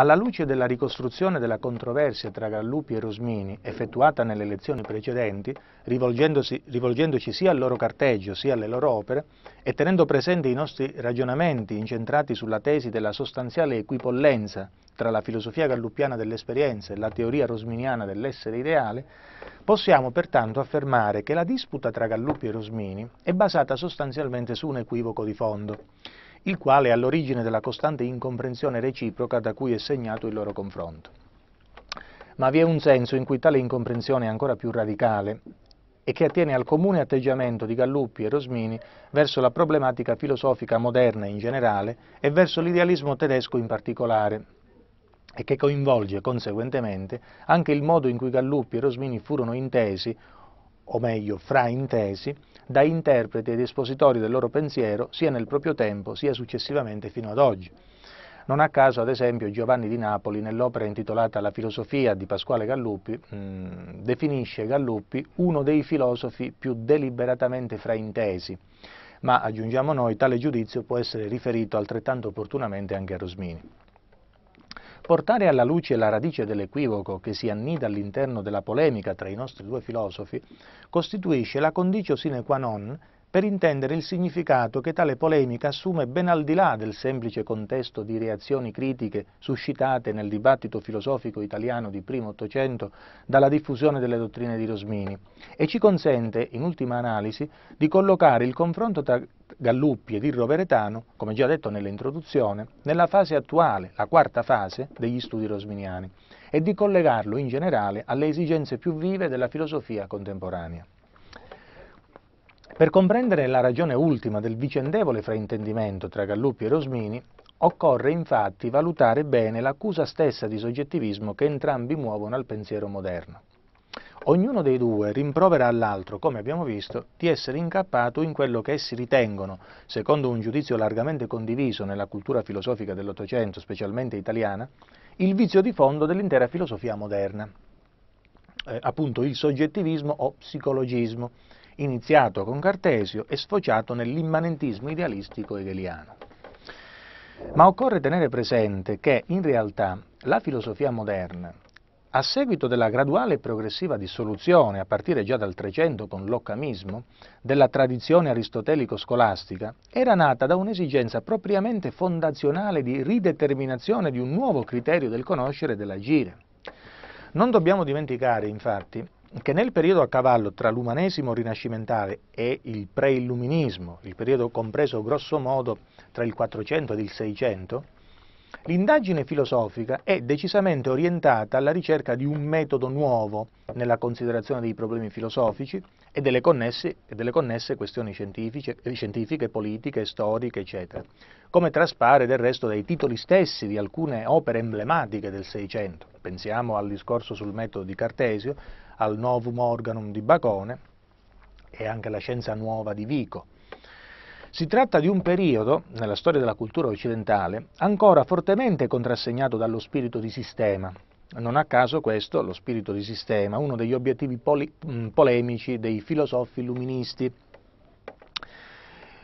Alla luce della ricostruzione della controversia tra Gallupi e Rosmini, effettuata nelle elezioni precedenti, rivolgendoci sia al loro carteggio sia alle loro opere, e tenendo presenti i nostri ragionamenti incentrati sulla tesi della sostanziale equipollenza tra la filosofia galluppiana dell'esperienza e la teoria rosminiana dell'essere ideale, possiamo pertanto affermare che la disputa tra Gallupi e Rosmini è basata sostanzialmente su un equivoco di fondo il quale è all'origine della costante incomprensione reciproca da cui è segnato il loro confronto. Ma vi è un senso in cui tale incomprensione è ancora più radicale e che attiene al comune atteggiamento di Galluppi e Rosmini verso la problematica filosofica moderna in generale e verso l'idealismo tedesco in particolare, e che coinvolge conseguentemente anche il modo in cui Galluppi e Rosmini furono intesi, o meglio fraintesi, da interpreti ed espositori del loro pensiero sia nel proprio tempo sia successivamente fino ad oggi. Non a caso, ad esempio, Giovanni di Napoli, nell'opera intitolata La filosofia di Pasquale Galluppi, mh, mm, definisce Galluppi uno dei filosofi più deliberatamente fraintesi, ma aggiungiamo noi, tale giudizio può essere riferito altrettanto opportunamente anche a Rosmini. Portare alla luce la radice dell'equivoco che si annida all'interno della polemica tra i nostri due filosofi costituisce la condicio sine qua non per intendere il significato che tale polemica assume ben al di là del semplice contesto di reazioni critiche suscitate nel dibattito filosofico italiano di primo Ottocento dalla diffusione delle dottrine di Rosmini e ci consente, in ultima analisi, di collocare il confronto tra Galluppi ed il Roveretano, come già detto nell'introduzione, nella fase attuale, la quarta fase, degli studi rosminiani e di collegarlo in generale alle esigenze più vive della filosofia contemporanea. Per comprendere la ragione ultima del vicendevole fraintendimento tra Gallupi e Rosmini, occorre infatti valutare bene l'accusa stessa di soggettivismo che entrambi muovono al pensiero moderno. Ognuno dei due rimprovera all'altro, come abbiamo visto, di essere incappato in quello che essi ritengono, secondo un giudizio largamente condiviso nella cultura filosofica dell'Ottocento, specialmente italiana, il vizio di fondo dell'intera filosofia moderna, eh, appunto il soggettivismo o psicologismo, iniziato con Cartesio e sfociato nell'immanentismo idealistico hegeliano. Ma occorre tenere presente che, in realtà, la filosofia moderna, a seguito della graduale e progressiva dissoluzione, a partire già dal Trecento con l'occamismo, della tradizione aristotelico-scolastica, era nata da un'esigenza propriamente fondazionale di rideterminazione di un nuovo criterio del conoscere e dell'agire. Non dobbiamo dimenticare, infatti, che nel periodo a cavallo tra l'umanesimo rinascimentale e il preilluminismo, il periodo compreso grossomodo tra il 400 ed il 600, l'indagine filosofica è decisamente orientata alla ricerca di un metodo nuovo nella considerazione dei problemi filosofici e delle connesse, e delle connesse questioni scientifiche, eh, scientifiche, politiche, storiche, eccetera, come traspare del resto dai titoli stessi di alcune opere emblematiche del 600. Pensiamo al discorso sul metodo di Cartesio, al Novum Organum di Bacone e anche alla Scienza Nuova di Vico. Si tratta di un periodo, nella storia della cultura occidentale, ancora fortemente contrassegnato dallo spirito di sistema. Non a caso questo, lo spirito di sistema, uno degli obiettivi poli- polemici dei filosofi illuministi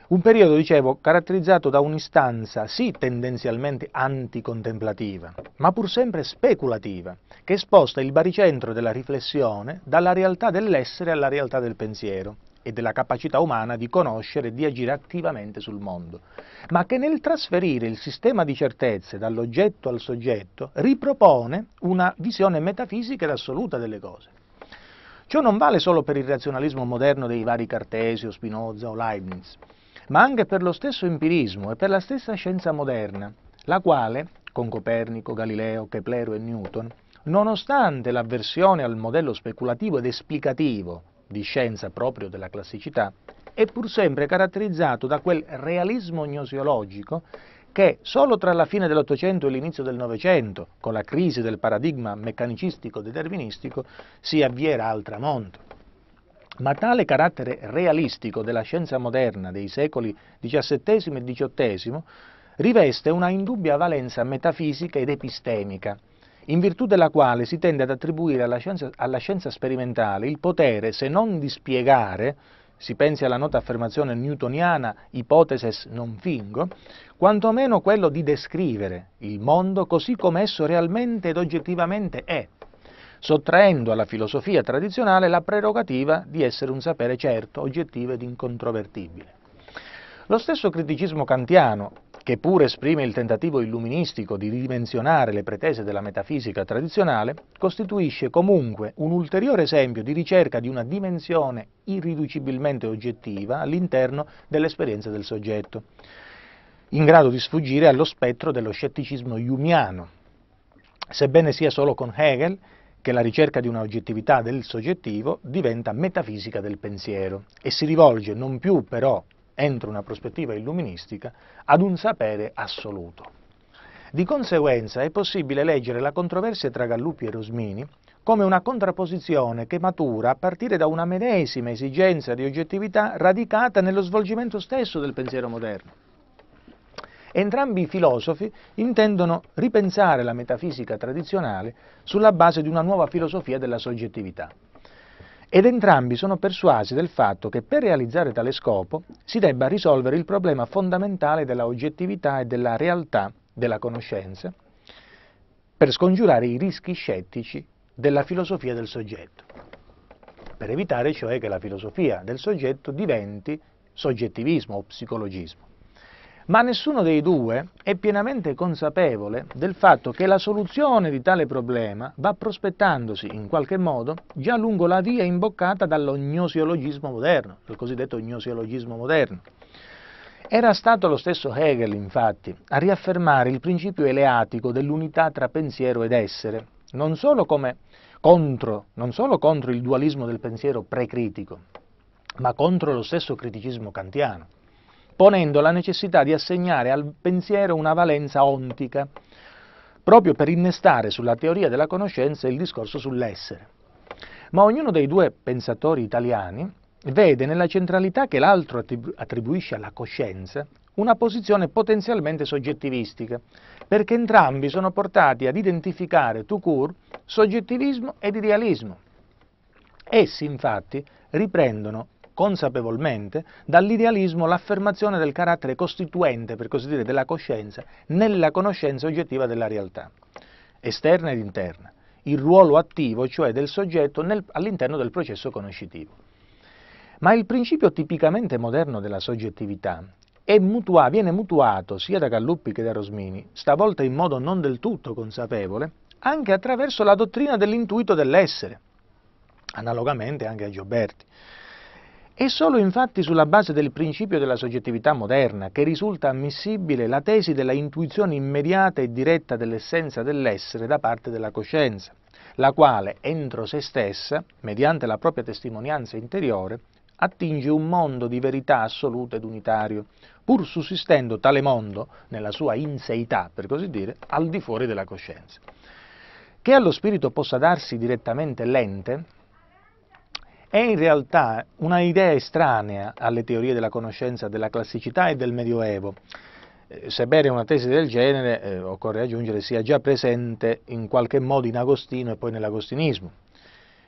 un periodo, dicevo, caratterizzato da un'istanza sì tendenzialmente anticontemplativa, ma pur sempre speculativa, che sposta il baricentro della riflessione dalla realtà dell'essere alla realtà del pensiero e della capacità umana di conoscere e di agire attivamente sul mondo, ma che nel trasferire il sistema di certezze dall'oggetto al soggetto ripropone una visione metafisica ed assoluta delle cose. Ciò non vale solo per il razionalismo moderno dei vari Cartesio, Spinoza o Leibniz, ma anche per lo stesso empirismo e per la stessa scienza moderna, la quale, con Copernico, Galileo, Keplero e Newton, nonostante l'avversione al modello speculativo ed esplicativo di scienza proprio della classicità, è pur sempre caratterizzato da quel realismo gnosiologico che solo tra la fine dell'Ottocento e l'inizio del Novecento, con la crisi del paradigma meccanicistico-deterministico, si avvierà al tramonto. Ma tale carattere realistico della scienza moderna dei secoli XVII e XVIII riveste una indubbia valenza metafisica ed epistemica, in virtù della quale si tende ad attribuire alla scienza, alla scienza sperimentale il potere, se non di spiegare, si pensi alla nota affermazione newtoniana ipoteses non fingo, quantomeno quello di descrivere il mondo così come esso realmente ed oggettivamente è, sottraendo alla filosofia tradizionale la prerogativa di essere un sapere certo, oggettivo ed incontrovertibile. Lo stesso criticismo kantiano, che pure esprime il tentativo illuministico di ridimensionare le pretese della metafisica tradizionale, costituisce comunque un ulteriore esempio di ricerca di una dimensione irriducibilmente oggettiva all'interno dell'esperienza del soggetto, in grado di sfuggire allo spettro dello scetticismo jumiano. sebbene sia solo con Hegel che la ricerca di una oggettività del soggettivo diventa metafisica del pensiero e si rivolge non più però, entro una prospettiva illuministica, ad un sapere assoluto. Di conseguenza è possibile leggere la controversia tra Gallupi e Rosmini come una contrapposizione che matura a partire da una medesima esigenza di oggettività radicata nello svolgimento stesso del pensiero moderno. Entrambi i filosofi intendono ripensare la metafisica tradizionale sulla base di una nuova filosofia della soggettività. Ed entrambi sono persuasi del fatto che per realizzare tale scopo si debba risolvere il problema fondamentale della oggettività e della realtà della conoscenza per scongiurare i rischi scettici della filosofia del soggetto, per evitare cioè che la filosofia del soggetto diventi soggettivismo o psicologismo ma nessuno dei due è pienamente consapevole del fatto che la soluzione di tale problema va prospettandosi in qualche modo già lungo la via imboccata dallo gnosiologismo moderno, il cosiddetto gnosiologismo moderno. Era stato lo stesso Hegel, infatti, a riaffermare il principio eleatico dell'unità tra pensiero ed essere, non solo, contro, non solo contro il dualismo del pensiero precritico, ma contro lo stesso criticismo kantiano ponendo la necessità di assegnare al pensiero una valenza ontica, proprio per innestare sulla teoria della conoscenza il discorso sull'essere. Ma ognuno dei due pensatori italiani vede nella centralità che l'altro attribuisce alla coscienza una posizione potenzialmente soggettivistica, perché entrambi sono portati ad identificare tout court soggettivismo ed idealismo. Essi infatti riprendono consapevolmente, dall'idealismo l'affermazione del carattere costituente, per così dire, della coscienza nella conoscenza oggettiva della realtà, esterna ed interna, il ruolo attivo, cioè del soggetto all'interno del processo conoscitivo. Ma il principio tipicamente moderno della soggettività mutua, viene mutuato sia da Galluppi che da Rosmini, stavolta in modo non del tutto consapevole, anche attraverso la dottrina dell'intuito dell'essere, analogamente anche a Gioberti. È solo infatti sulla base del principio della soggettività moderna che risulta ammissibile la tesi della intuizione immediata e diretta dell'essenza dell'essere da parte della coscienza, la quale, entro se stessa, mediante la propria testimonianza interiore, attinge un mondo di verità assoluta ed unitario, pur sussistendo tale mondo, nella sua inseità, per così dire, al di fuori della coscienza. Che allo spirito possa darsi direttamente l'ente, è in realtà un'idea estranea alle teorie della conoscenza della classicità e del Medioevo. Eh, Sebbene una tesi del genere, eh, occorre aggiungere, sia già presente in qualche modo in Agostino e poi nell'agostinismo.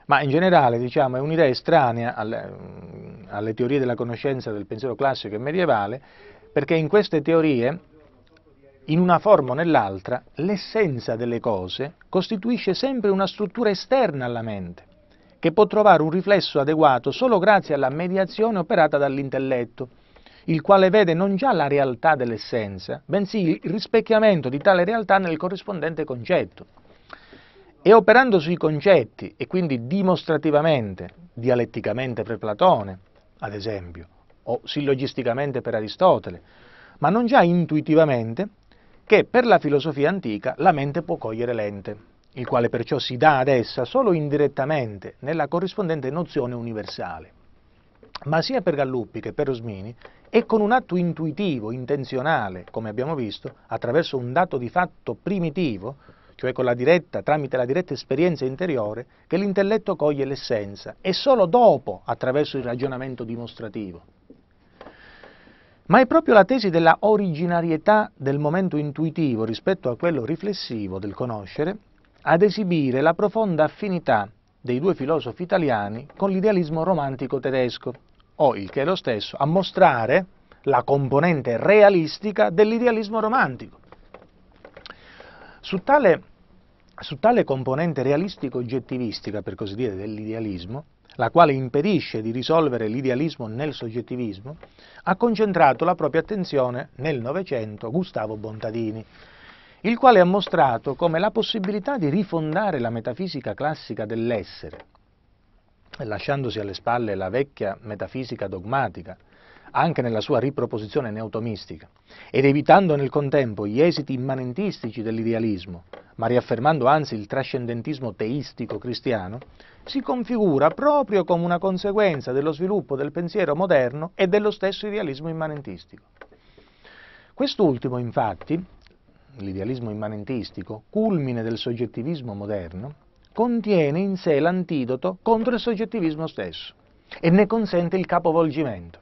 Ma in generale diciamo, è un'idea estranea alle, mm, alle teorie della conoscenza del pensiero classico e medievale, perché in queste teorie in una forma o nell'altra, l'essenza delle cose costituisce sempre una struttura esterna alla mente che può trovare un riflesso adeguato solo grazie alla mediazione operata dall'intelletto, il quale vede non già la realtà dell'essenza, bensì il rispecchiamento di tale realtà nel corrispondente concetto. E operando sui concetti, e quindi dimostrativamente, dialetticamente per Platone, ad esempio, o sillogisticamente per Aristotele, ma non già intuitivamente, che per la filosofia antica la mente può cogliere l'ente il quale perciò si dà ad essa solo indirettamente nella corrispondente nozione universale. Ma sia per Galluppi che per Osmini è con un atto intuitivo, intenzionale, come abbiamo visto, attraverso un dato di fatto primitivo, cioè la diretta, tramite la diretta esperienza interiore, che l'intelletto coglie l'essenza e solo dopo attraverso il ragionamento dimostrativo. Ma è proprio la tesi della originarietà del momento intuitivo rispetto a quello riflessivo del conoscere ad esibire la profonda affinità dei due filosofi italiani con l'idealismo romantico tedesco, o il che è lo stesso, a mostrare la componente realistica dell'idealismo romantico. Su tale, su tale componente realistico-oggettivistica, per così dire, dell'idealismo, la quale impedisce di risolvere l'idealismo nel soggettivismo, ha concentrato la propria attenzione nel Novecento Gustavo Bontadini, il quale ha mostrato come la possibilità di rifondare la metafisica classica dell'essere, lasciandosi alle spalle la vecchia metafisica dogmatica, anche nella sua riproposizione neotomistica, ed evitando nel contempo gli esiti immanentistici dell'idealismo, ma riaffermando anzi il trascendentismo teistico cristiano, si configura proprio come una conseguenza dello sviluppo del pensiero moderno e dello stesso idealismo immanentistico. Quest'ultimo, infatti, l'idealismo immanentistico, culmine del soggettivismo moderno, contiene in sé l'antidoto contro il soggettivismo stesso e ne consente il capovolgimento.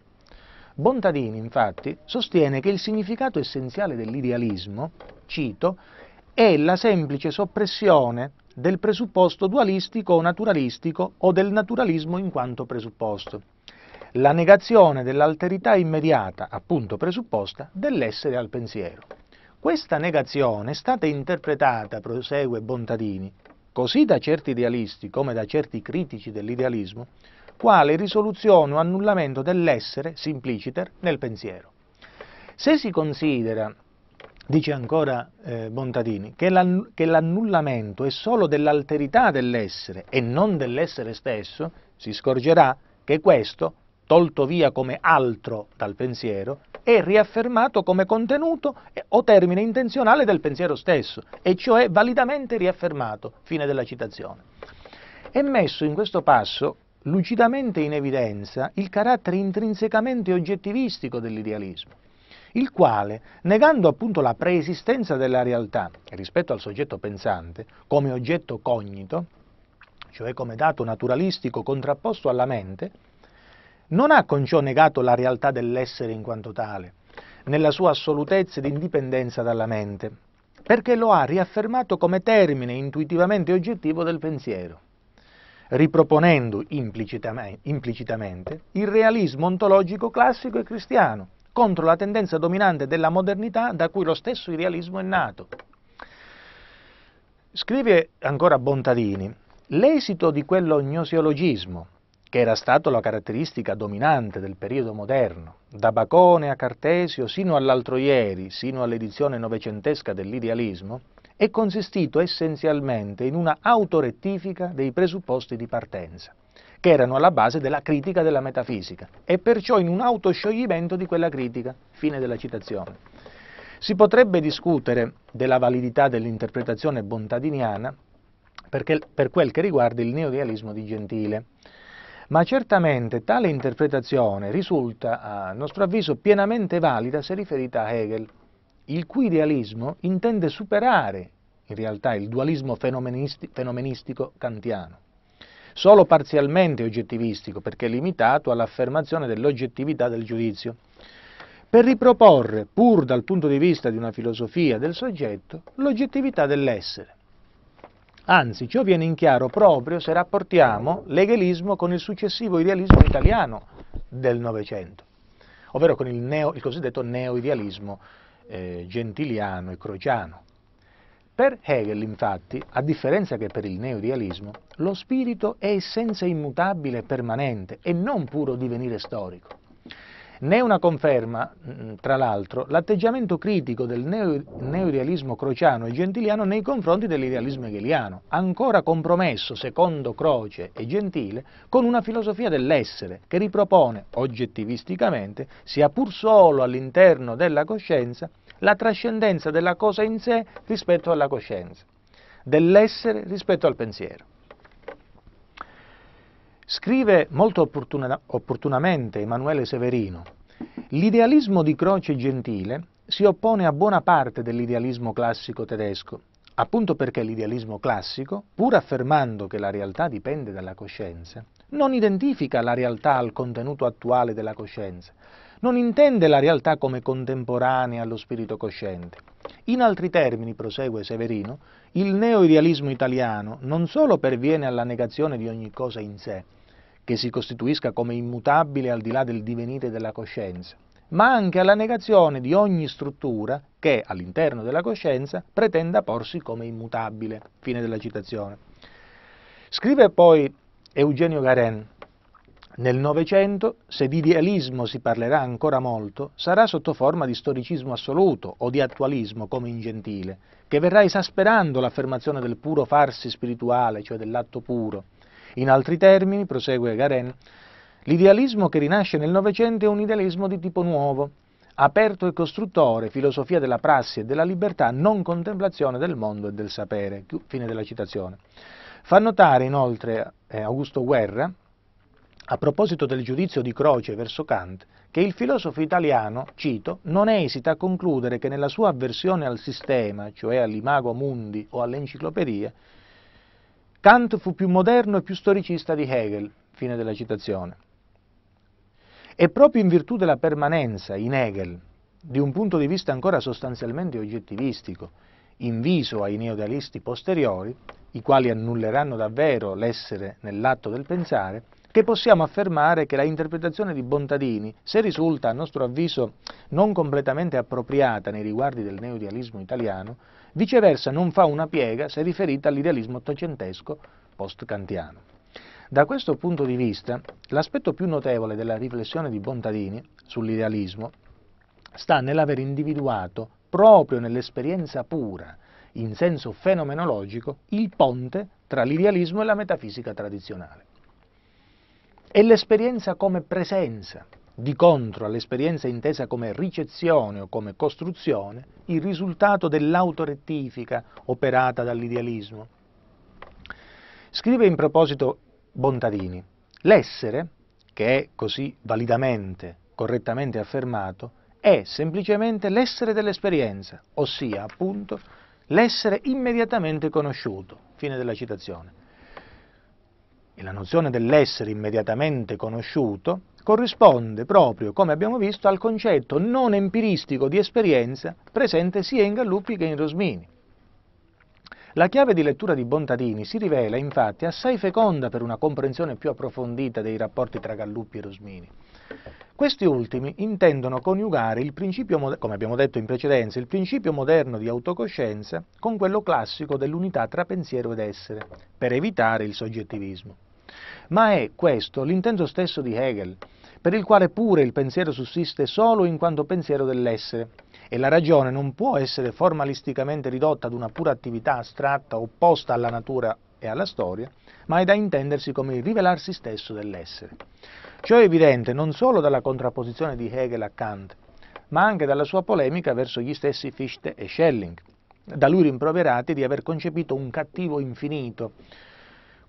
Bontadini, infatti, sostiene che il significato essenziale dell'idealismo, cito, è la semplice soppressione del presupposto dualistico o naturalistico o del naturalismo in quanto presupposto, la negazione dell'alterità immediata, appunto presupposta, dell'essere al pensiero. Questa negazione è stata interpretata, prosegue Bontadini, così da certi idealisti come da certi critici dell'idealismo, quale risoluzione o annullamento dell'essere simpliciter nel pensiero. Se si considera, dice ancora eh, Bontadini, che, l'annullamento è solo dell'alterità dell'essere e non dell'essere stesso, si scorgerà che questo, tolto via come altro dal pensiero, è riaffermato come contenuto o termine intenzionale del pensiero stesso, e cioè validamente riaffermato, fine della citazione. È messo in questo passo lucidamente in evidenza il carattere intrinsecamente oggettivistico dell'idealismo, il quale, negando appunto la preesistenza della realtà rispetto al soggetto pensante, come oggetto cognito, cioè come dato naturalistico contrapposto alla mente, non ha con ciò negato la realtà dell'essere in quanto tale, nella sua assolutezza ed indipendenza dalla mente, perché lo ha riaffermato come termine intuitivamente oggettivo del pensiero, riproponendo implicitamente il realismo ontologico classico e cristiano, contro la tendenza dominante della modernità da cui lo stesso idealismo è nato. Scrive ancora Bontadini, l'esito di quello quell'ognosiologismo, che era stato la caratteristica dominante del periodo moderno, da Bacone a Cartesio sino all'altro ieri, sino all'edizione novecentesca dell'idealismo, è consistito essenzialmente in una autorettifica dei presupposti di partenza, che erano alla base della critica della metafisica, e perciò in un autoscioglimento di quella critica. Fine della citazione. Si potrebbe discutere della validità dell'interpretazione bontadiniana per quel che riguarda il neorealismo di Gentile, ma certamente tale interpretazione risulta, a nostro avviso, pienamente valida se riferita a Hegel, il cui idealismo intende superare in realtà il dualismo fenomenisti fenomenistico kantiano, solo parzialmente oggettivistico perché limitato all'affermazione dell'oggettività del giudizio, per riproporre, pur dal punto di vista di una filosofia del soggetto, l'oggettività dell'essere Anzi, ciò viene in chiaro proprio se rapportiamo l'egelismo con il successivo idealismo italiano del Novecento, ovvero con il, neo, il cosiddetto neoidealismo eh, gentiliano e crociano. Per Hegel, infatti, a differenza che per il neoidealismo, lo spirito è essenza immutabile e permanente e non puro divenire storico. Ne è una conferma, mm, tra l'altro, l'atteggiamento critico del neorealismo crociano e gentiliano nei confronti dell'idealismo hegeliano, ancora compromesso, secondo Croce e Gentile, con una filosofia dell'essere che ripropone, oggettivisticamente, sia pur solo all'interno della coscienza, la trascendenza della cosa in sé rispetto alla coscienza, dell'essere rispetto al pensiero. Scrive molto opportuna, opportunamente Emanuele Severino, l'idealismo di Croce Gentile si oppone a buona parte dell'idealismo classico tedesco, appunto perché l'idealismo classico, pur affermando che la realtà dipende dalla coscienza, non identifica la realtà al contenuto attuale della coscienza, non intende la realtà come contemporanea allo spirito cosciente. In altri termini, prosegue Severino, il neoidealismo italiano non solo perviene alla negazione di ogni cosa in sé, che si costituisca come immutabile al di là del divenire della coscienza, ma anche alla negazione di ogni struttura che all'interno della coscienza pretenda porsi come immutabile. Fine della citazione. Scrive poi Eugenio Garen, nel Novecento, se di idealismo si parlerà ancora molto, sarà sotto forma di storicismo assoluto o di attualismo come in Gentile, che verrà esasperando l'affermazione del puro farsi spirituale, cioè dell'atto puro, in altri termini, prosegue Garen, l'idealismo che rinasce nel Novecento è un idealismo di tipo nuovo, aperto e costruttore, filosofia della prassi e della libertà, non contemplazione del mondo e del sapere. Fine della citazione. Fa notare inoltre eh, Augusto Guerra, a proposito del giudizio di Croce verso Kant, che il filosofo italiano, cito, non esita a concludere che nella sua avversione al sistema, cioè all'imago mundi o all'enciclopedia, Kant fu più moderno e più storicista di Hegel, fine della citazione. E proprio in virtù della permanenza in Hegel di un punto di vista ancora sostanzialmente oggettivistico, inviso ai neorealisti posteriori, i quali annulleranno davvero l'essere nell'atto del pensare, che possiamo affermare che la interpretazione di Bontadini, se risulta a nostro avviso non completamente appropriata nei riguardi del neodialismo italiano, viceversa non fa una piega se riferita all'idealismo ottocentesco post-kantiano. Da questo punto di vista, l'aspetto più notevole della riflessione di Bontadini sull'idealismo sta nell'aver individuato proprio nell'esperienza pura, in senso fenomenologico, il ponte tra l'idealismo e la metafisica tradizionale. È l'esperienza come presenza di contro all'esperienza intesa come ricezione o come costruzione, il risultato dell'autorettifica operata dall'idealismo. Scrive in proposito Bontadini, l'essere, che è così validamente, correttamente affermato, è semplicemente l'essere dell'esperienza, ossia appunto l'essere immediatamente conosciuto. Fine della citazione. E la nozione dell'essere immediatamente conosciuto corrisponde proprio, come abbiamo visto, al concetto non empiristico di esperienza presente sia in Galluppi che in Rosmini. La chiave di lettura di Bontadini si rivela infatti assai feconda per una comprensione più approfondita dei rapporti tra Galluppi e Rosmini. Questi ultimi intendono coniugare, il principio, come abbiamo detto in precedenza, il principio moderno di autocoscienza con quello classico dell'unità tra pensiero ed essere, per evitare il soggettivismo. Ma è questo l'intento stesso di Hegel, per il quale pure il pensiero sussiste solo in quanto pensiero dell'essere, e la ragione non può essere formalisticamente ridotta ad una pura attività astratta opposta alla natura e alla storia, ma è da intendersi come il rivelarsi stesso dell'essere. Ciò è evidente non solo dalla contrapposizione di Hegel a Kant, ma anche dalla sua polemica verso gli stessi Fichte e Schelling, da lui rimproverati di aver concepito un cattivo infinito,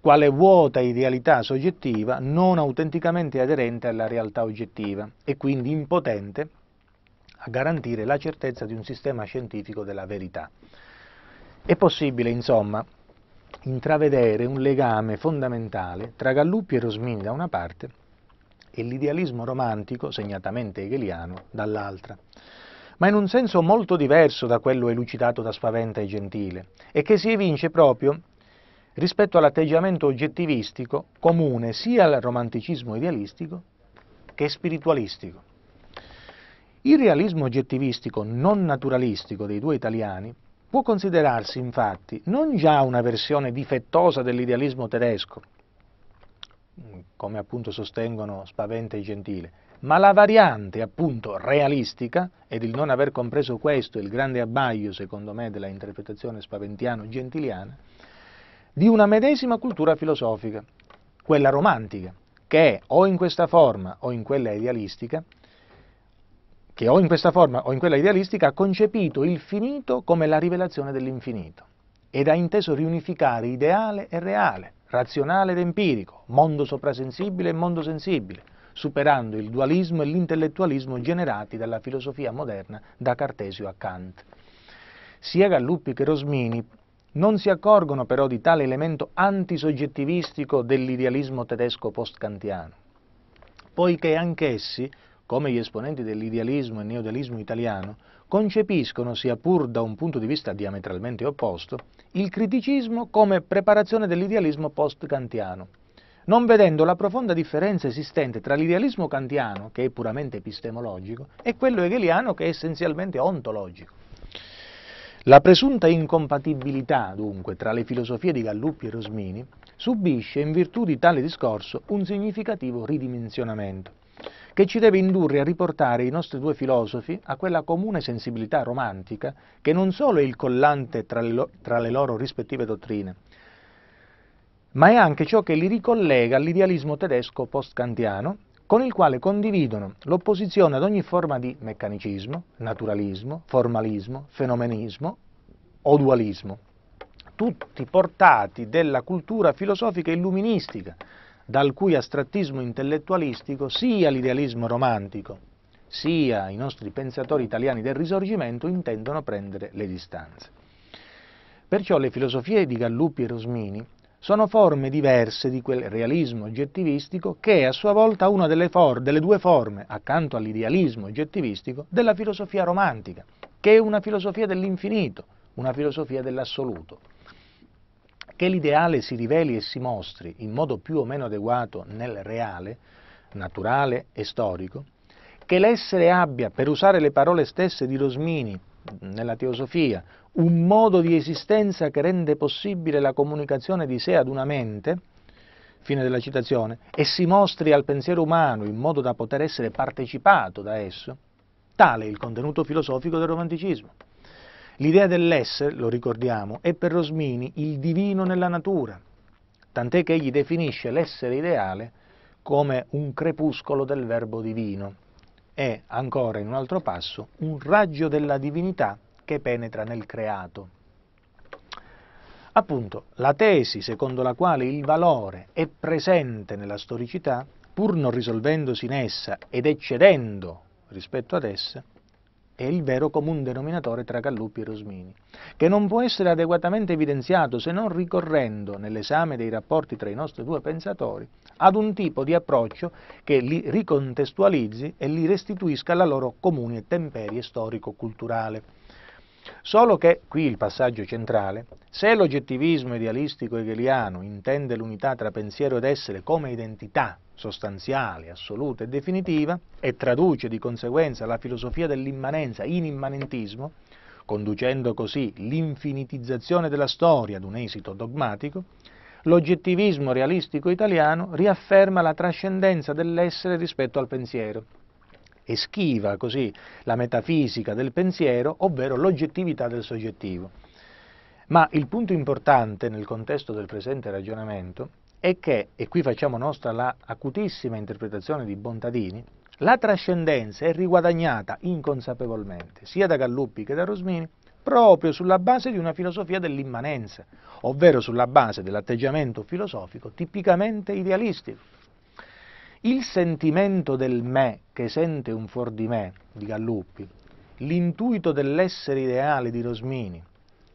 quale vuota idealità soggettiva non autenticamente aderente alla realtà oggettiva e quindi impotente a garantire la certezza di un sistema scientifico della verità. È possibile, insomma, intravedere un legame fondamentale tra Gallupi e Rosmini da una parte e l'idealismo romantico, segnatamente hegeliano, dall'altra ma in un senso molto diverso da quello elucidato da Spaventa e Gentile, e che si evince proprio rispetto all'atteggiamento oggettivistico comune sia al romanticismo idealistico che spiritualistico. Il realismo oggettivistico non naturalistico dei due italiani può considerarsi infatti non già una versione difettosa dell'idealismo tedesco, come appunto sostengono Spavente e Gentile, ma la variante appunto realistica, ed il non aver compreso questo è il grande abbaglio secondo me della interpretazione spaventiano-gentiliana, di una medesima cultura filosofica, quella romantica, che è o in questa forma o in quella idealistica, che o in questa forma o in quella idealistica ha concepito il finito come la rivelazione dell'infinito ed ha inteso riunificare ideale e reale, razionale ed empirico, mondo soprasensibile e mondo sensibile, superando il dualismo e l'intellettualismo generati dalla filosofia moderna da Cartesio a Kant. Sia Galluppi che Rosmini non si accorgono però di tale elemento antisoggettivistico dell'idealismo tedesco post-kantiano, poiché anch'essi, come gli esponenti dell'idealismo e neodealismo italiano, concepiscono, sia pur da un punto di vista diametralmente opposto, il criticismo come preparazione dell'idealismo post-kantiano, non vedendo la profonda differenza esistente tra l'idealismo kantiano, che è puramente epistemologico, e quello hegeliano, che è essenzialmente ontologico. La presunta incompatibilità, dunque, tra le filosofie di Galluppi e Rosmini subisce, in virtù di tale discorso, un significativo ridimensionamento, che ci deve indurre a riportare i nostri due filosofi a quella comune sensibilità romantica che non solo è il collante tra le, lo tra le loro rispettive dottrine, ma è anche ciò che li ricollega all'idealismo tedesco post-kantiano con il quale condividono l'opposizione ad ogni forma di meccanicismo, naturalismo, formalismo, fenomenismo o dualismo, tutti portati della cultura filosofica illuministica, dal cui astrattismo intellettualistico sia l'idealismo romantico sia i nostri pensatori italiani del risorgimento intendono prendere le distanze. Perciò le filosofie di Gallupi e Rosmini sono forme diverse di quel realismo oggettivistico che è a sua volta una delle, for- delle due forme, accanto all'idealismo oggettivistico, della filosofia romantica, che è una filosofia dell'infinito, una filosofia dell'assoluto. Che l'ideale si riveli e si mostri in modo più o meno adeguato nel reale, naturale e storico, che l'essere abbia, per usare le parole stesse di Rosmini nella teosofia, un modo di esistenza che rende possibile la comunicazione di sé ad una mente, fine della citazione, e si mostri al pensiero umano in modo da poter essere partecipato da esso, tale è il contenuto filosofico del romanticismo. L'idea dell'essere, lo ricordiamo, è per Rosmini il divino nella natura, tant'è che egli definisce l'essere ideale come un crepuscolo del verbo divino e, ancora in un altro passo, un raggio della divinità che penetra nel creato. Appunto, la tesi secondo la quale il valore è presente nella storicità, pur non risolvendosi in essa ed eccedendo rispetto ad essa, è il vero comune denominatore tra Gallupi e Rosmini, che non può essere adeguatamente evidenziato se non ricorrendo nell'esame dei rapporti tra i nostri due pensatori ad un tipo di approccio che li ricontestualizzi e li restituisca alla loro comune temperie storico-culturale. Solo che, qui il passaggio centrale, se l'oggettivismo idealistico hegeliano intende l'unità tra pensiero ed essere come identità sostanziale, assoluta e definitiva, e traduce di conseguenza la filosofia dell'immanenza in immanentismo, conducendo così l'infinitizzazione della storia ad un esito dogmatico, l'oggettivismo realistico italiano riafferma la trascendenza dell'essere rispetto al pensiero, e schiva così la metafisica del pensiero, ovvero l'oggettività del soggettivo. Ma il punto importante nel contesto del presente ragionamento è che, e qui facciamo nostra la acutissima interpretazione di Bontadini, la trascendenza è riguadagnata inconsapevolmente, sia da Galluppi che da Rosmini, proprio sulla base di una filosofia dell'immanenza, ovvero sulla base dell'atteggiamento filosofico tipicamente idealistico il sentimento del me che sente un fuor di me di Galluppi, l'intuito dell'essere ideale di Rosmini,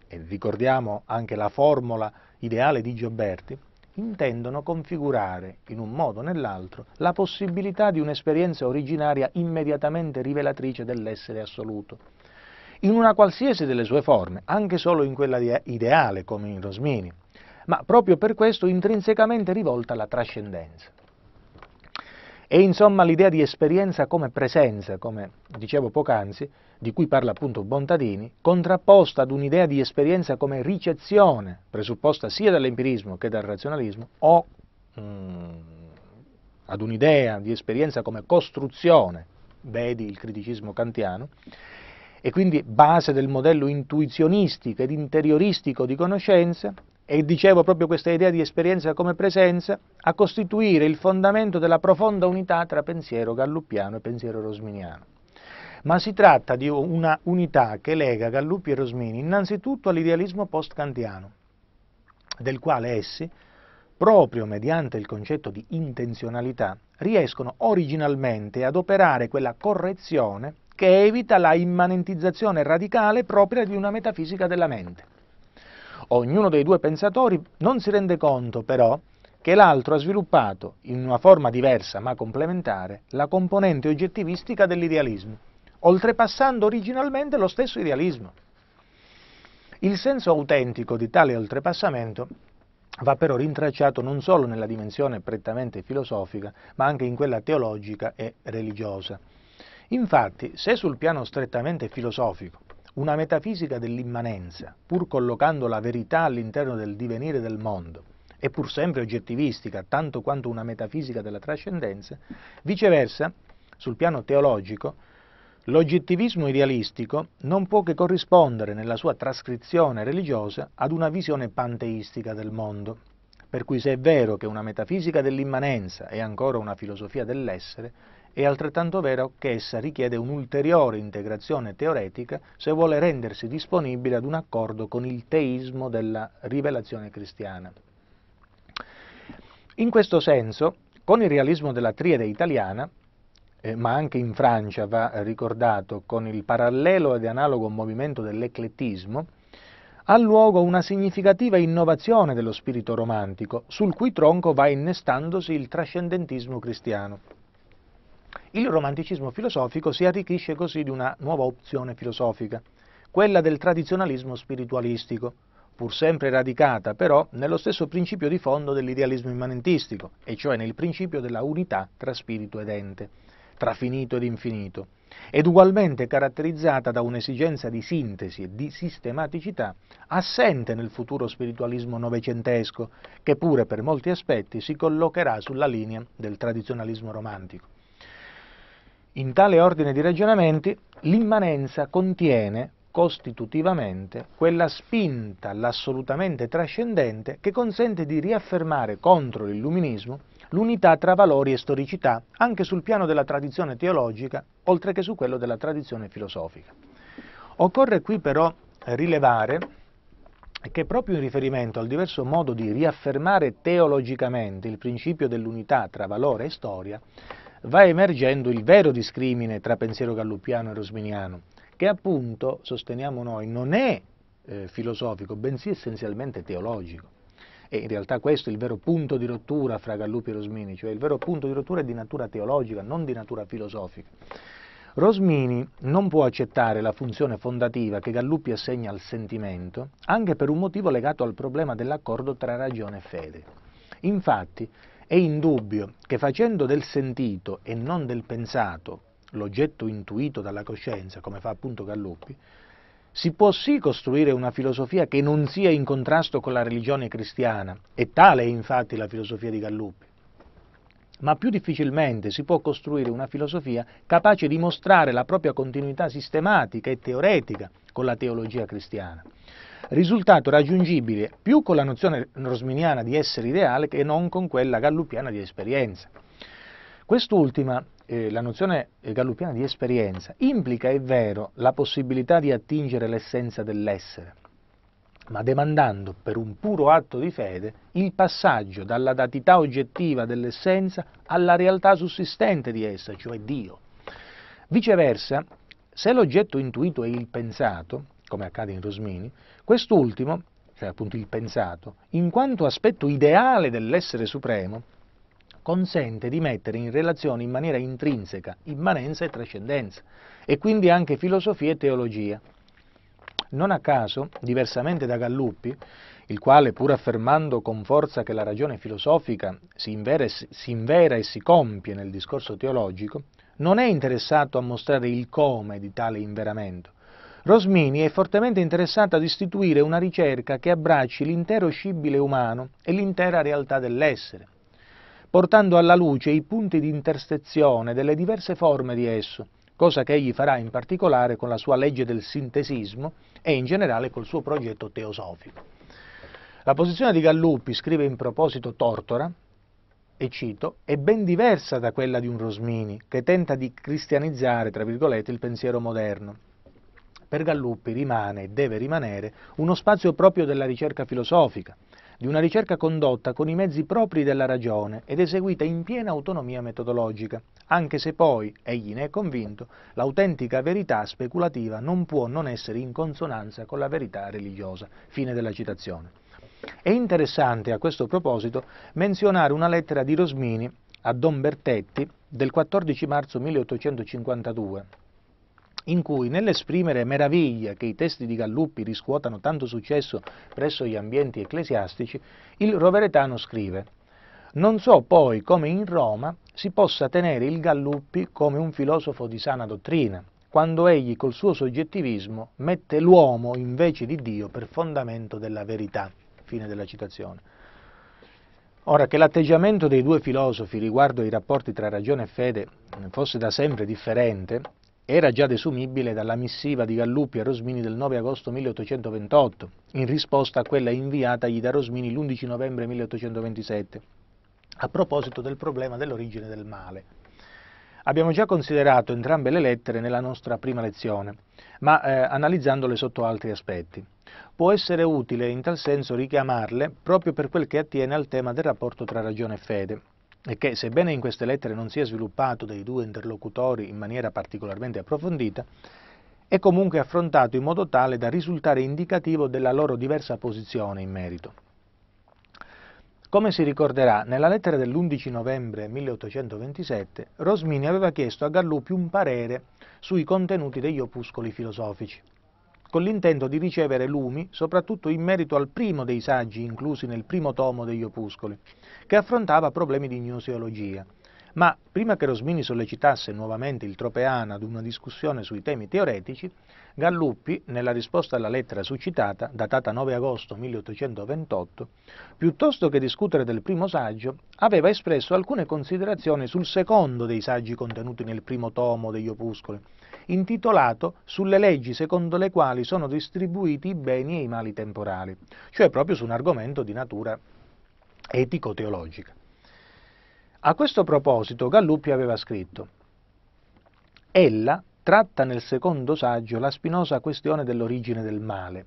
e ricordiamo anche la formula ideale di Gioberti, intendono configurare, in un modo o nell'altro, la possibilità di un'esperienza originaria immediatamente rivelatrice dell'essere assoluto. In una qualsiasi delle sue forme, anche solo in quella ideale, come in Rosmini, ma proprio per questo intrinsecamente rivolta alla trascendenza. E insomma l'idea di esperienza come presenza, come dicevo poc'anzi, di cui parla appunto Bontadini, contrapposta ad un'idea di esperienza come ricezione, presupposta sia dall'empirismo che dal razionalismo, o mh, mm, ad un'idea di esperienza come costruzione, vedi il criticismo kantiano, e quindi base del modello intuizionistico ed interioristico di conoscenza, e dicevo proprio questa idea di esperienza come presenza, a costituire il fondamento della profonda unità tra pensiero galluppiano e pensiero rosminiano. Ma si tratta di una unità che lega Galluppi e Rosmini innanzitutto all'idealismo post-kantiano, del quale essi, proprio mediante il concetto di intenzionalità, riescono originalmente ad operare quella correzione che evita la immanentizzazione radicale propria di una metafisica della mente. Ognuno dei due pensatori non si rende conto però che l'altro ha sviluppato, in una forma diversa ma complementare, la componente oggettivistica dell'idealismo, oltrepassando originalmente lo stesso idealismo. Il senso autentico di tale oltrepassamento va però rintracciato non solo nella dimensione prettamente filosofica, ma anche in quella teologica e religiosa. Infatti, se sul piano strettamente filosofico una metafisica dell'immanenza, pur collocando la verità all'interno del divenire del mondo, e pur sempre oggettivistica, tanto quanto una metafisica della trascendenza, viceversa, sul piano teologico, l'oggettivismo idealistico non può che corrispondere nella sua trascrizione religiosa ad una visione panteistica del mondo. Per cui se è vero che una metafisica dell'immanenza è ancora una filosofia dell'essere, è altrettanto vero che essa richiede un'ulteriore integrazione teoretica se vuole rendersi disponibile ad un accordo con il teismo della rivelazione cristiana. In questo senso, con il realismo della triade italiana, eh, ma anche in Francia va ricordato con il parallelo ed analogo movimento dell'eclettismo, ha luogo una significativa innovazione dello spirito romantico, sul cui tronco va innestandosi il trascendentismo cristiano. Il romanticismo filosofico si arricchisce così di una nuova opzione filosofica, quella del tradizionalismo spiritualistico, pur sempre radicata però nello stesso principio di fondo dell'idealismo immanentistico, e cioè nel principio della unità tra spirito ed ente, tra finito ed infinito, ed ugualmente caratterizzata da un'esigenza di sintesi e di sistematicità assente nel futuro spiritualismo novecentesco, che pure per molti aspetti si collocherà sulla linea del tradizionalismo romantico. In tale ordine di ragionamenti l'immanenza contiene costitutivamente quella spinta all'assolutamente trascendente che consente di riaffermare contro l'illuminismo l'unità tra valori e storicità anche sul piano della tradizione teologica oltre che su quello della tradizione filosofica. Occorre qui però rilevare che proprio in riferimento al diverso modo di riaffermare teologicamente il principio dell'unità tra valore e storia, va emergendo il vero discrimine tra pensiero galluppiano e rosminiano, che appunto, sosteniamo noi, non è eh, filosofico, bensì essenzialmente teologico. E in realtà questo è il vero punto di rottura fra Gallupi e Rosmini, cioè il vero punto di rottura è di natura teologica, non di natura filosofica. Rosmini non può accettare la funzione fondativa che Gallupi assegna al sentimento, anche per un motivo legato al problema dell'accordo tra ragione e fede. Infatti, è indubbio che facendo del sentito e non del pensato l'oggetto intuito dalla coscienza, come fa appunto Galluppi, si può sì costruire una filosofia che non sia in contrasto con la religione cristiana, e tale è infatti la filosofia di Galluppi, ma più difficilmente si può costruire una filosofia capace di mostrare la propria continuità sistematica e teoretica con la teologia cristiana risultato raggiungibile più con la nozione rosminiana di essere ideale che non con quella gallupiana di esperienza. Quest'ultima, eh, la nozione eh, gallupiana di esperienza, implica, è vero, la possibilità di attingere l'essenza dell'essere, ma demandando per un puro atto di fede il passaggio dalla datità oggettiva dell'essenza alla realtà sussistente di essa, cioè Dio. Viceversa, se l'oggetto intuito è il pensato, come accade in Rosmini, quest'ultimo, cioè appunto il pensato, in quanto aspetto ideale dell'essere supremo, consente di mettere in relazione in maniera intrinseca immanenza e trascendenza, e quindi anche filosofia e teologia. Non a caso, diversamente da Galluppi, il quale, pur affermando con forza che la ragione filosofica si invera, si invera e si compie nel discorso teologico, non è interessato a mostrare il come di tale inveramento, Rosmini è fortemente interessato ad istituire una ricerca che abbracci l'intero scibile umano e l'intera realtà dell'essere, portando alla luce i punti di intersezione delle diverse forme di esso, cosa che egli farà in particolare con la sua legge del sintesismo e in generale col suo progetto teosofico. La posizione di Galluppi, scrive in proposito Tortora, e cito, è ben diversa da quella di un Rosmini, che tenta di cristianizzare, tra virgolette, il pensiero moderno per Gallupi rimane e deve rimanere uno spazio proprio della ricerca filosofica, di una ricerca condotta con i mezzi propri della ragione ed eseguita in piena autonomia metodologica, anche se poi, egli ne è convinto, l'autentica verità speculativa non può non essere in consonanza con la verità religiosa. Fine della citazione. È interessante a questo proposito menzionare una lettera di Rosmini a Don Bertetti del 14 marzo 1852, in cui nell'esprimere meraviglia che i testi di Galluppi riscuotano tanto successo presso gli ambienti ecclesiastici, il roveretano scrive Non so poi come in Roma si possa tenere il Galluppi come un filosofo di sana dottrina, quando egli col suo soggettivismo mette l'uomo invece di Dio per fondamento della verità. Fine della citazione. Ora, che l'atteggiamento dei due filosofi riguardo ai rapporti tra ragione e fede fosse da sempre differente, era già desumibile dalla missiva di Galluppi a Rosmini del 9 agosto 1828, in risposta a quella inviatagli da Rosmini l'11 novembre 1827, a proposito del problema dell'origine del male. Abbiamo già considerato entrambe le lettere nella nostra prima lezione, ma eh, analizzandole sotto altri aspetti. Può essere utile in tal senso richiamarle proprio per quel che attiene al tema del rapporto tra ragione e fede, è che, sebbene in queste lettere non sia sviluppato dai due interlocutori in maniera particolarmente approfondita, è comunque affrontato in modo tale da risultare indicativo della loro diversa posizione in merito. Come si ricorderà, nella lettera dell'11 novembre 1827 Rosmini aveva chiesto a Gallupi un parere sui contenuti degli opuscoli filosofici, con l'intento di ricevere lumi soprattutto in merito al primo dei saggi inclusi nel primo tomo degli opuscoli, che affrontava problemi di gnoseologia. Ma prima che Rosmini sollecitasse nuovamente il Tropeana ad una discussione sui temi teoretici, Galluppi, nella risposta alla lettera suscitata, datata 9 agosto 1828, piuttosto che discutere del primo saggio, aveva espresso alcune considerazioni sul secondo dei saggi contenuti nel primo tomo degli opuscoli, intitolato Sulle leggi secondo le quali sono distribuiti i beni e i mali temporali, cioè proprio su un argomento di natura etico-teologica. A questo proposito Gallupi aveva scritto Ella tratta nel secondo saggio la spinosa questione dell'origine del male.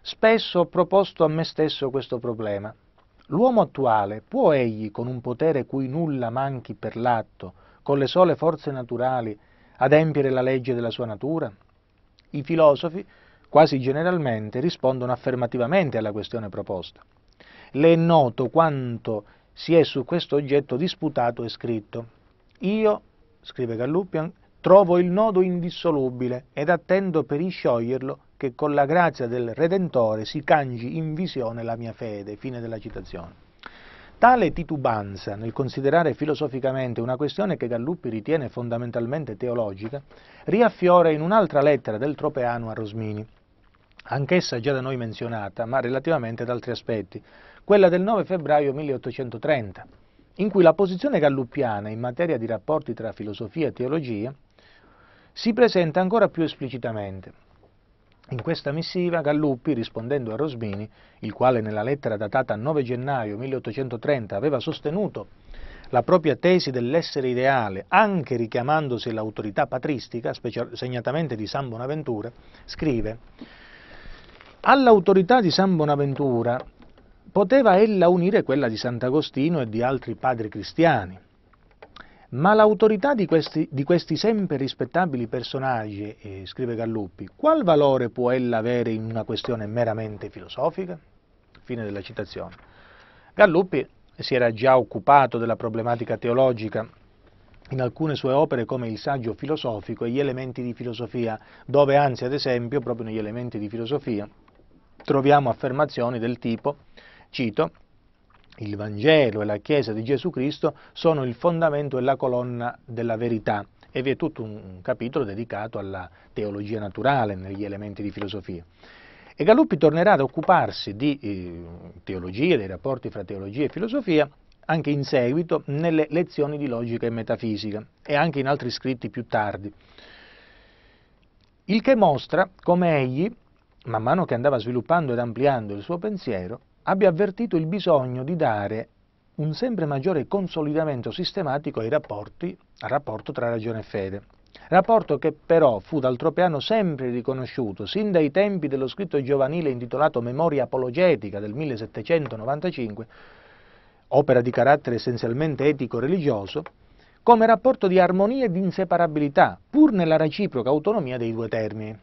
Spesso ho proposto a me stesso questo problema. L'uomo attuale può egli, con un potere cui nulla manchi per l'atto, con le sole forze naturali, adempiere la legge della sua natura? I filosofi, quasi generalmente, rispondono affermativamente alla questione proposta le è noto quanto si è su questo oggetto disputato e scritto. Io, scrive Galluppian, trovo il nodo indissolubile ed attendo per iscioglierlo che con la grazia del Redentore si cangi in visione la mia fede. Fine della citazione. Tale titubanza nel considerare filosoficamente una questione che Galluppi ritiene fondamentalmente teologica riaffiora in un'altra lettera del Tropeano a Rosmini, anch'essa già da noi menzionata, ma relativamente ad altri aspetti, quella del 9 febbraio 1830, in cui la posizione galluppiana in materia di rapporti tra filosofia e teologia si presenta ancora più esplicitamente. In questa missiva Galluppi, rispondendo a Rosmini, il quale nella lettera datata 9 gennaio 1830 aveva sostenuto la propria tesi dell'essere ideale, anche richiamandosi all'autorità patristica, segnatamente di San Bonaventura, scrive All'autorità di San Bonaventura poteva ella unire quella di Sant'Agostino e di altri padri cristiani. Ma l'autorità di questi, di questi sempre rispettabili personaggi, eh, scrive Galluppi, qual valore può ella avere in una questione meramente filosofica? Fine della citazione. Galluppi si era già occupato della problematica teologica in alcune sue opere come il saggio filosofico e gli elementi di filosofia, dove anzi ad esempio, proprio negli elementi di filosofia, troviamo affermazioni del tipo Cito, il Vangelo e la Chiesa di Gesù Cristo sono il fondamento e la colonna della verità. E vi è tutto un capitolo dedicato alla teologia naturale negli elementi di filosofia. E Galuppi tornerà ad occuparsi di eh, teologia, dei rapporti fra teologia e filosofia, anche in seguito nelle lezioni di logica e metafisica e anche in altri scritti più tardi. Il che mostra come egli, man mano che andava sviluppando ed ampliando il suo pensiero, abbia avvertito il bisogno di dare un sempre maggiore consolidamento sistematico ai rapporti, al rapporto tra ragione e fede. Rapporto che però fu d'altropiano sempre riconosciuto, sin dai tempi dello scritto giovanile intitolato Memoria apologetica del 1795, opera di carattere essenzialmente etico-religioso, come rapporto di armonia e di inseparabilità, pur nella reciproca autonomia dei due termini.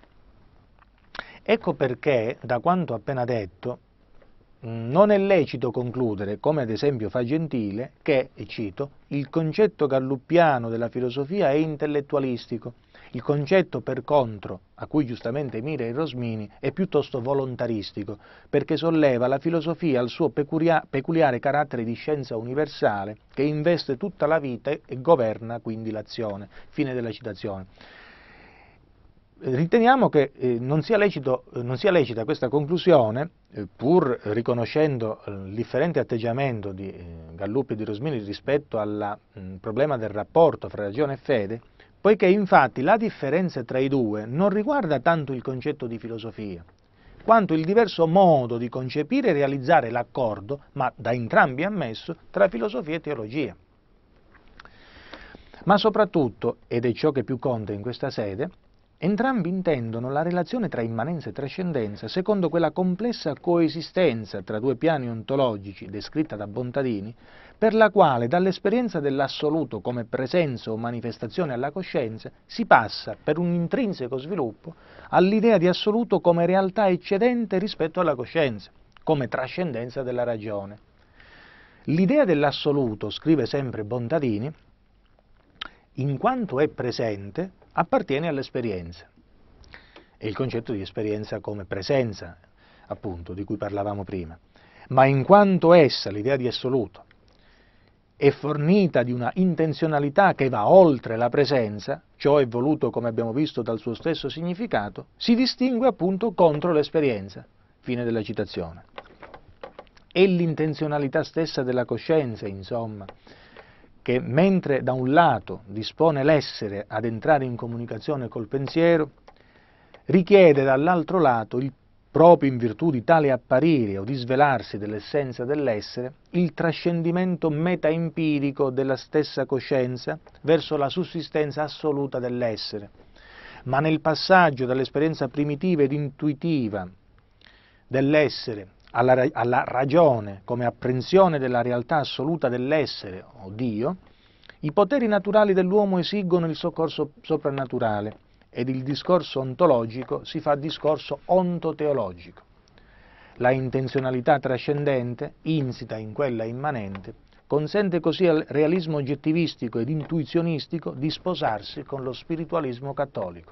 Ecco perché, da quanto appena detto, Mm, non è lecito concludere, come ad esempio fa Gentile, che, e cito, il concetto galluppiano della filosofia è intellettualistico, il concetto per contro, a cui giustamente mira il Rosmini, è piuttosto volontaristico, perché solleva la filosofia al suo peculiare carattere di scienza universale che investe tutta la vita e governa quindi l'azione. Fine della citazione. Eh, riteniamo che eh, non, sia lecito, eh, non, sia lecita questa conclusione, pur riconoscendo il differente atteggiamento di Gallupi e di Rosmini rispetto al mm, problema del rapporto fra ragione e fede, poiché infatti la differenza tra i due non riguarda tanto il concetto di filosofia, quanto il diverso modo di concepire e realizzare l'accordo, ma da entrambi ammesso, tra filosofia e teologia. Ma soprattutto, ed è ciò che più conta in questa sede, Entrambi intendono la relazione tra immanenza e trascendenza secondo quella complessa coesistenza tra due piani ontologici descritta da Bontadini, per la quale dall'esperienza dell'assoluto come presenza o manifestazione alla coscienza si passa per un intrinseco sviluppo all'idea di assoluto come realtà eccedente rispetto alla coscienza, come trascendenza della ragione. L'idea dell'assoluto, scrive sempre Bontadini, in quanto è presente, appartiene all'esperienza. E il concetto di esperienza come presenza, appunto, di cui parlavamo prima. Ma in quanto essa, l'idea di assoluto, è fornita di una intenzionalità che va oltre la presenza, ciò è voluto come abbiamo visto dal suo stesso significato, si distingue appunto contro l'esperienza. Fine della citazione. È l'intenzionalità stessa della coscienza, insomma, che mentre da un lato dispone l'essere ad entrare in comunicazione col pensiero, richiede dall'altro lato, il, proprio in virtù di tale apparire o di svelarsi dell'essenza dell'essere, il trascendimento metaempirico della stessa coscienza verso la sussistenza assoluta dell'essere. Ma nel passaggio dall'esperienza primitiva ed intuitiva dell'essere alla, alla ragione come apprensione della realtà assoluta dell'essere o Dio, i poteri naturali dell'uomo esigono il soccorso soprannaturale ed il discorso ontologico si fa discorso ontoteologico. La intenzionalità trascendente, insita in quella immanente, consente così al realismo oggettivistico ed intuizionistico di sposarsi con lo spiritualismo cattolico.